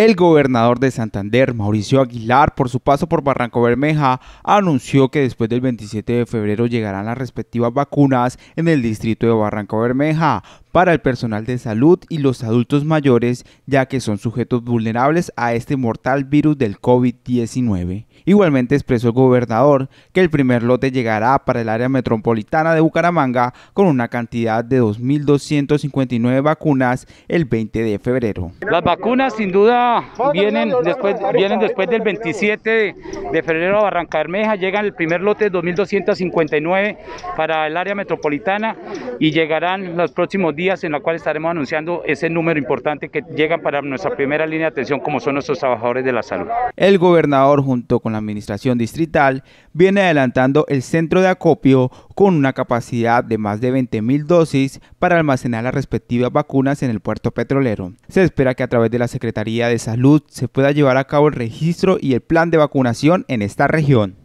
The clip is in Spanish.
El gobernador de Santander, Mauricio Aguilar, por su paso por Barranco Bermeja, anunció que después del 27 de febrero llegarán las respectivas vacunas en el distrito de Barranco Bermeja para el personal de salud y los adultos mayores, ya que son sujetos vulnerables a este mortal virus del COVID-19. Igualmente expresó el gobernador que el primer lote llegará para el área metropolitana de Bucaramanga con una cantidad de 2.259 vacunas el 20 de febrero. Las vacunas sin duda vienen después, vienen después del 27 de, febrero a Barranca Bermeja, llegan el primer lote de 2.259 para el área metropolitana y llegarán los próximos días días en la cual estaremos anunciando ese número importante que llega para nuestra primera línea de atención como son nuestros trabajadores de la salud. El gobernador junto con la administración distrital viene adelantando el centro de acopio con una capacidad de más de 20.000 dosis para almacenar las respectivas vacunas en el puerto petrolero. Se espera que a través de la Secretaría de Salud se pueda llevar a cabo el registro y el plan de vacunación en esta región.